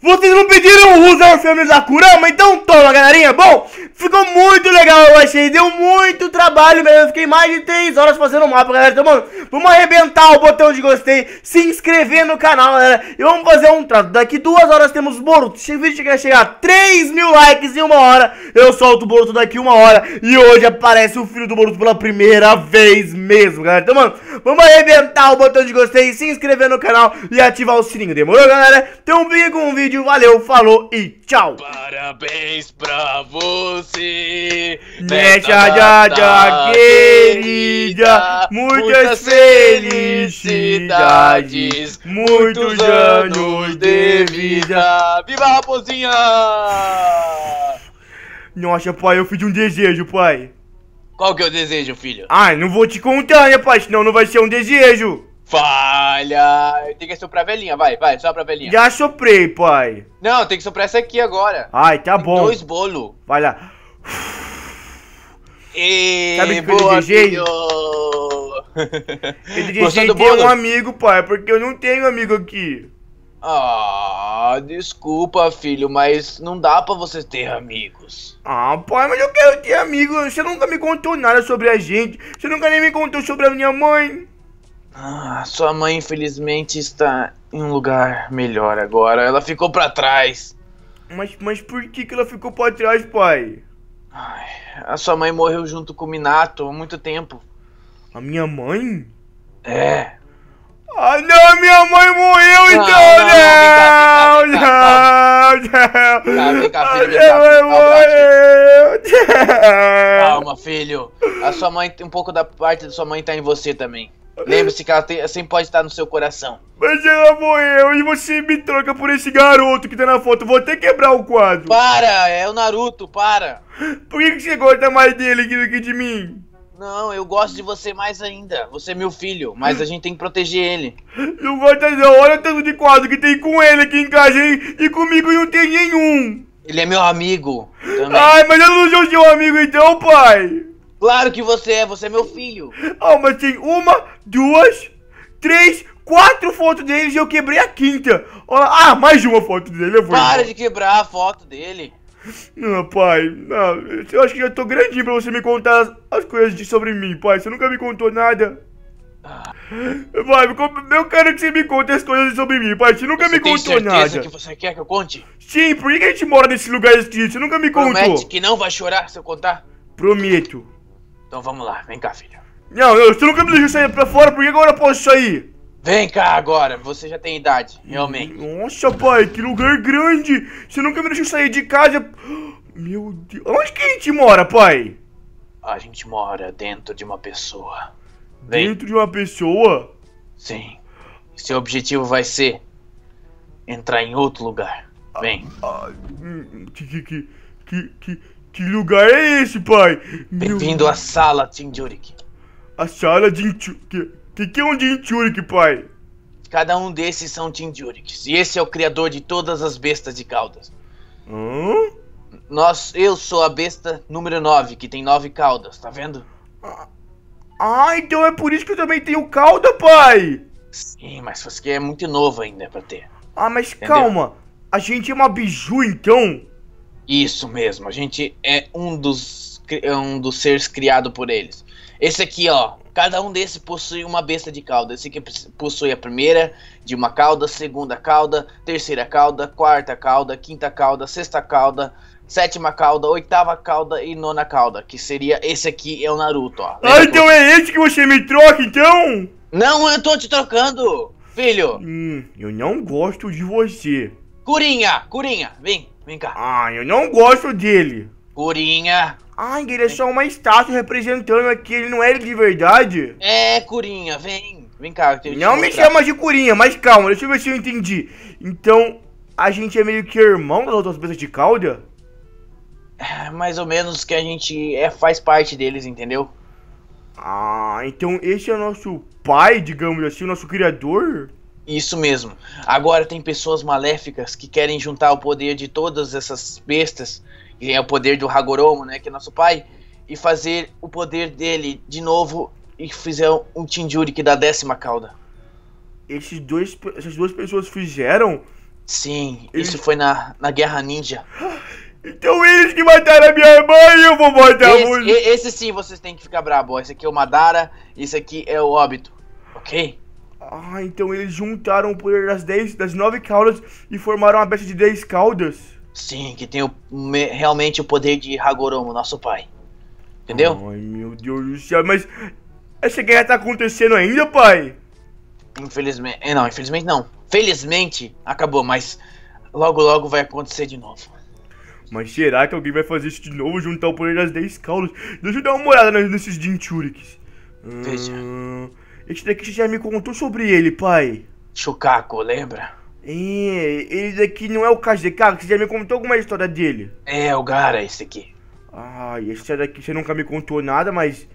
Vocês não pediram o filme é Orfemes da Kurama? Então toma, galerinha. Bom, ficou muito legal, eu achei. Deu muito trabalho, velho. Eu fiquei mais de 3 horas fazendo o mapa, galera. Então, mano, vamos arrebentar o botão de gostei, se inscrever no canal, galera. E vamos fazer um trato. Daqui duas horas temos Boruto. Se o vídeo chegar a chegar a 3 mil likes em uma hora, eu solto o Boruto daqui uma hora. E hoje aparece o filho do Boruto pela primeira vez mesmo, galera. Então, mano, vamos arrebentar o botão de gostei, se inscrever no canal e ativar o sininho. Demorou, galera? Então, vem com o vídeo vídeo. Valeu, falou e tchau. Parabéns pra você. Né, Nessa data querida, muitas felicidades, muitos anos de vida. Viva a raposinha! Nossa, pai, eu fiz um desejo, pai. Qual que é o desejo, filho? ai não vou te contar, rapaz, né, pai? Senão não vai ser um desejo. Falha! Tem que soprar a velhinha, vai, vai, sopra a velhinha. Já soprei, pai. Não, tem que soprar essa aqui agora. Ai, tá tem bom. Dois bolos. Vai lá. E... Sabe que eu desejei? eu desejei um amigo, pai, porque eu não tenho amigo aqui. Ah, desculpa, filho, mas não dá para você ter amigos. Ah, pai, mas eu quero ter amigos. Você nunca me contou nada sobre a gente. Você nunca nem me contou sobre a minha mãe. Ah, sua mãe infelizmente está em um lugar melhor agora. Ela ficou para trás. Mas, mas por que, que ela ficou para trás, pai? Ai, a sua mãe morreu junto com o Minato há muito tempo. A minha mãe? É. Ah, não, minha mãe morreu então, não! Não, não! Vem cá, filho, Minha mãe morreu! Calma, filho. A sua mãe, um pouco da parte da sua mãe tá em você também. Lembre-se que ela tem, sempre pode estar no seu coração. Mas ela morreu e você me troca por esse garoto que tá na foto. Vou até quebrar o quadro. Para, é o Naruto, para. Por que, você gosta mais dele do que de mim? Não, eu gosto de você mais ainda. Você é meu filho, mas a gente tem que proteger ele. Não gosta não. Olha o tanto de quadro que tem com ele aqui em casa, hein? E comigo não tem nenhum. Ele é meu amigo. Também. Ai, mas eu não sou seu amigo então, pai. Claro que você é, você é meu filho. Ah, oh, mas tem uma, duas, três, quatro fotos deles e eu quebrei a quinta. Olha, ah, mais de uma foto dele, eu vou. Para de quebrar a foto dele. Não, ah, pai, não, eu acho que já tô grandinho pra você me contar as, as coisas de, sobre mim, pai. Você nunca me contou nada. Ah. Pai, eu quero que você me conte as coisas sobre mim, pai. Você nunca você me tem certeza que você quer que eu conte? Sim, por que a gente mora nesse lugar esquisito? Você nunca me Promete contou. Promete que não vai chorar se eu contar? Prometo. Então vamos lá, vem cá, filho. Não, eu, você nunca me deixou sair pra fora, por que agora eu posso sair? Vem cá agora, você já tem idade, realmente. Nossa, pai, que lugar grande! Você nunca me deixou sair de casa. Meu Deus. Onde que a gente mora, pai? A gente mora dentro de uma pessoa. Vem. Dentro de uma pessoa? Sim. Seu objetivo vai ser entrar em outro lugar. Vem. Ah, ah, que, que, que, que, que lugar é esse, pai? Bem-vindo à sala, Jinchurik. A sala de Que que é um Jinchurik, é pai? Cada um desses são Jinchuriks. E esse é o criador de todas as bestas de caudas. Hum? Nós, eu sou a besta número 9, que tem 9 caudas, tá vendo? Ah, ah, então é por isso que eu também tenho cauda, pai! Sim, mas você é muito novo ainda pra ter. Ah, mas Entendeu? calma. A gente é uma biju, então? Isso mesmo, a gente é um dos, é um dos seres criados por eles. Esse aqui, ó, cada um desses possui uma besta de cauda. Esse aqui possui a primeira de uma cauda, segunda cauda, terceira cauda, quarta cauda, quinta cauda, sexta cauda, sétima cauda, oitava cauda e nona cauda, que seria esse aqui é o Naruto, ó. Ah, então é esse que você me troca, então? Não, eu tô te trocando, filho. Hum, eu não gosto de você. Curinha, Curinha, vem. Vem cá. Ah, eu não gosto dele. Curinha. Ai, ele é só uma estátua representando aqui, ele não é ele de verdade. É, Curinha, vem. Vem cá. Eu não me chama de Curinha, mas calma, deixa eu ver se eu entendi. Então, a gente é meio que irmão das outras pessoas de cauda? É, mais ou menos que a gente é, faz parte deles, entendeu? Ah, então esse é o nosso pai, digamos assim, o nosso criador? Isso mesmo. Agora tem pessoas maléficas que querem juntar o poder de todas essas bestas, que é o poder do Hagoromo, né, que é nosso pai, e fazer o poder dele de novo e fizer um que da décima cauda. Esses dois, essas duas pessoas fizeram? Sim, eles... isso foi na, na Guerra Ninja. Então eles que mataram a minha mãe, eu vou matar esse, muito. Esse sim vocês têm que ficar brabo. Esse aqui é o Madara, esse aqui é o Óbito, ok? Ah, então eles juntaram o poder das dez, das nove caudas e formaram a besta de dez caudas? Sim, que tem o, realmente o poder de Hagoromo, nosso pai. Entendeu? Ai, meu Deus do céu, mas essa guerra tá acontecendo ainda, pai? Infelizmente, eh, não, infelizmente não. Felizmente acabou, mas logo logo vai acontecer de novo. Mas será que alguém vai fazer isso de novo? Juntar o poder das 10 caudas? Deixa eu dar uma olhada nesses Jinchuriks. Veja. Hum... Esse daqui você já me contou sobre ele, pai. Chucaco, lembra? É, ele daqui não é o Kajekar, você já me contou alguma história dele. É, o Gara, esse aqui. Ah, esse daqui você nunca me contou nada, mas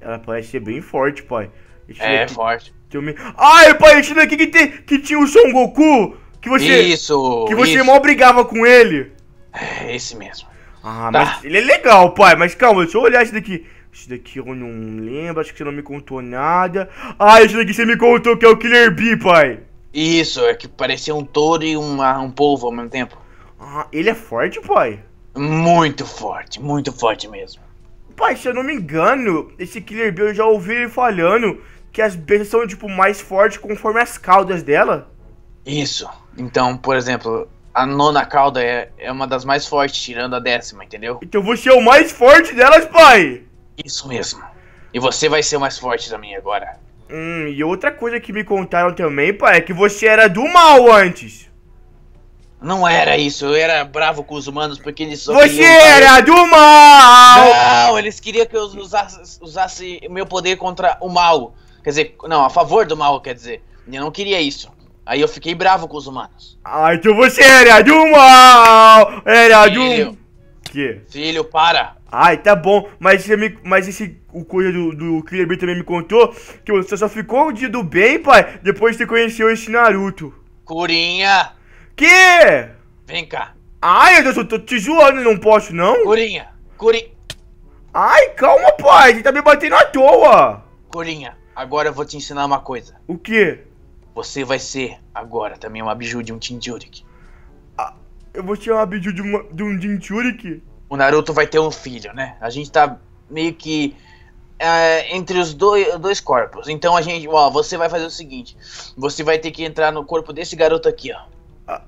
ela parece ser bem forte, pai. Esse é, daqui... forte. Me... Ai, pai, esse daqui que, te... que tinha o Son Goku, que você... Isso, Que você isso. mal brigava com ele. É, esse mesmo. Ah, tá. mas ele é legal, pai, mas calma, deixa eu olhar esse daqui. Isso daqui eu não lembro, acho que você não me contou nada. Ah, isso daqui você me contou que é o Killer Bee, pai. Isso, é que parecia um touro e uma, um polvo ao mesmo tempo. Ah, ele é forte, pai? Muito forte, muito forte mesmo. Pai, se eu não me engano, esse Killer Bee eu já ouvi ele falando que as bestas são, tipo, mais fortes conforme as caudas dela. Isso. Então, por exemplo, a nona cauda é, é uma das mais fortes, tirando a décima, entendeu? Então você é o mais forte delas, pai! Isso mesmo. E você vai ser mais forte minha agora. Hum, e outra coisa que me contaram também, pai, é que você era do mal antes. Não era isso, eu era bravo com os humanos porque eles só Você era do mal! Não, eles queriam que eu usasse, usasse meu poder contra o mal. Quer dizer, não, a favor do mal, quer dizer. Eu não queria isso. Aí eu fiquei bravo com os humanos. Ah, então você era do mal! Era do quê? Filho, para! Ai, tá bom, mas, me, mas esse o coisa do, do Killer Bee também me contou que você só ficou o dia do bem, pai, depois que conheceu esse Naruto. Curinha! Que? Vem cá. Ai, eu tô, te zoando, não posso não? Curinha, Curinha. Ai, calma, pai, você tá me batendo à toa. Curinha, agora eu vou te ensinar uma coisa. O quê? Você vai ser, agora, também uma biju de um Tinjurik. Eu vou tirar uma vídeo de, uma, de um Jinchurik. O Naruto vai ter um filho, né? A gente tá meio que é, entre os dois, dois corpos. Então a gente, ó, você vai fazer o seguinte: você vai ter que entrar no corpo desse garoto aqui, ó. Ah,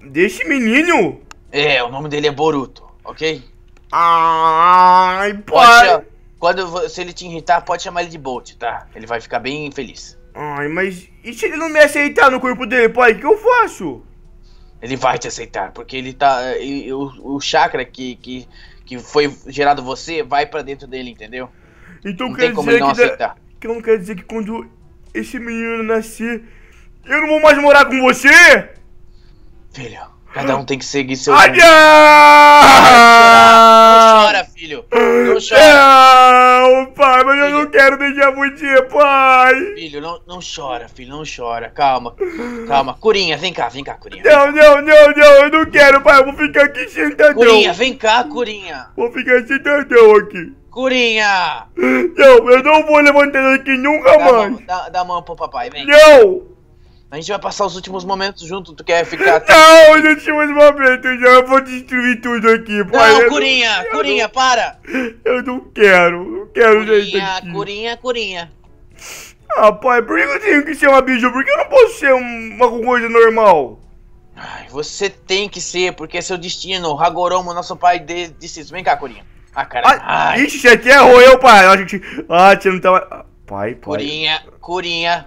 desse menino? É, o nome dele é Boruto, ok? Ai, pai. Pode, quando se ele te irritar, pode chamar ele de Bolt, tá? Ele vai ficar bem feliz. Ai, mas e se ele não me aceitar no corpo dele, pai? O que eu faço? Ele vai te aceitar, porque ele tá. o, o chakra que, que, que foi gerado você vai para dentro dele, entendeu? Então não quer tem como dizer ele não que aceitar. Que não quer dizer que quando esse menino nascer, eu não vou mais morar com você? Filho, Cada um tem que seguir seu. Ai, não chora, filho. Não chora. Não, pai, mas filho. eu não quero deixar fugir, pai. Filho, não, não chora, filho, não chora. Calma, calma. Curinha, vem cá, vem cá, Curinha. Não, não, não, não, eu não quero, pai. Eu vou ficar aqui sentadão. Curinha, vem cá, Curinha. Vou ficar sentadão aqui. Curinha! Não, eu não vou levantar daqui nunca dá mais. Mão, dá, dá a mão pro papai, vem. Não! A gente vai passar os últimos momentos junto, tu quer ficar. Não, os últimos momentos, já vou destruir tudo aqui, pai. Não, Curinha, Curinha, para! Eu não quero, não quero curinha, gente. Aqui. Curinha, Curinha. Ah, pai, é por que eu tenho que ser uma biju? Por que eu não posso ser uma coisa normal? Ai, você tem que ser, porque é seu destino. Hagoromo, nosso pai, disse isso. Vem cá, Curinha. Ah, caralho. Ah, ixi, você aqui é eu, pai. A gente... Ah, você não tá. Ah, pai, pai. Curinha, Curinha.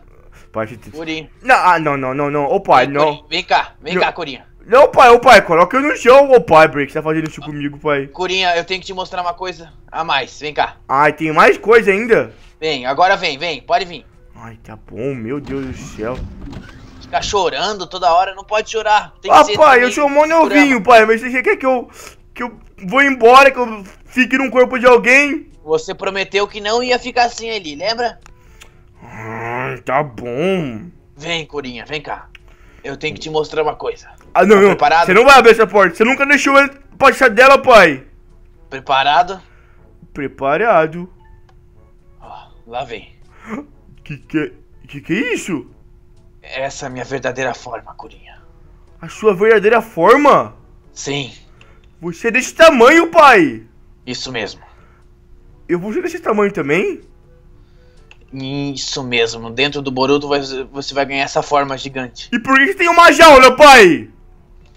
Pode ter... Não, ah, não, não, não, não. Ô pai, vem, não. Vem cá, vem não. cá, Corinha. Não, pai, ô pai, coloca eu no chão, ô pai, Break, você tá fazendo isso comigo, pai. Corinha, eu tenho que te mostrar uma coisa a mais, vem cá. Ai, tem mais coisa ainda? Vem, agora vem, vem, pode vir. Ai, tá bom, meu Deus do céu. Ficar chorando toda hora, não pode chorar. Tem ah, pai, eu sou mó novinho, pai, mas você quer que eu, que eu vou embora, que eu fique num corpo de alguém? Você prometeu que não ia ficar assim ali, lembra? tá bom. Vem, Corinha, vem cá. Eu tenho que te mostrar uma coisa. Ah, não, tá não. Preparado? Você não vai abrir essa porta. Você nunca deixou ele passar dela, pai. Preparado? Preparado. Ó, lá vem. Que que, que que é isso? Essa é a minha verdadeira forma, Corinha. A sua verdadeira forma? Sim. Você é desse tamanho, pai. Isso mesmo. Eu vou ser desse tamanho também? Isso mesmo, dentro do Boruto você vai ganhar essa forma gigante. E por que, tem uma jaula, pai?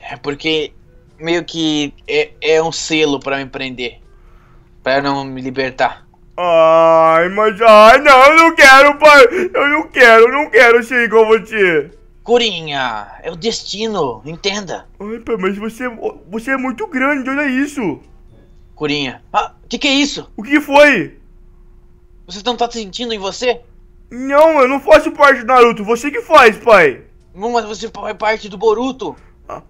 É porque meio que é, é um selo para me prender. para não me libertar. Ai, mas. Ai, não, eu não quero, pai! Eu não quero, eu não quero ser igual você! Corinha, é o destino, entenda. Ai, pai, mas você, você é muito grande, olha isso! Corinha, ah, o que, que é isso? O que foi? Você não tá sentindo em você? Não, eu não faço parte do Naruto. Você que faz, pai. Não, mas você faz parte do Boruto. Ah.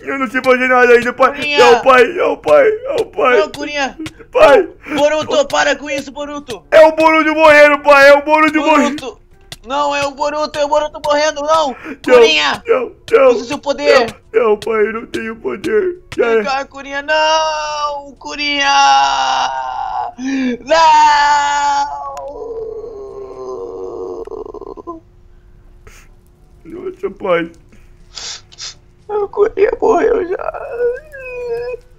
Eu não sei fazer nada ainda, pai. Curinha. É o pai, é o pai, é o pai. Não, Curinha. Pai. Boruto, para com isso, Boruto. É o Boruto morrendo, pai. É o Boruto, Boruto. Não, é o Boruto, é o Boruto morrendo, não! Curinha! Não, não, Use seu poder! Não, não, pai, eu não tenho poder. Vem é. cá, Curinha, não! Curinha! Não! Nossa, pai. O Curinha morreu já.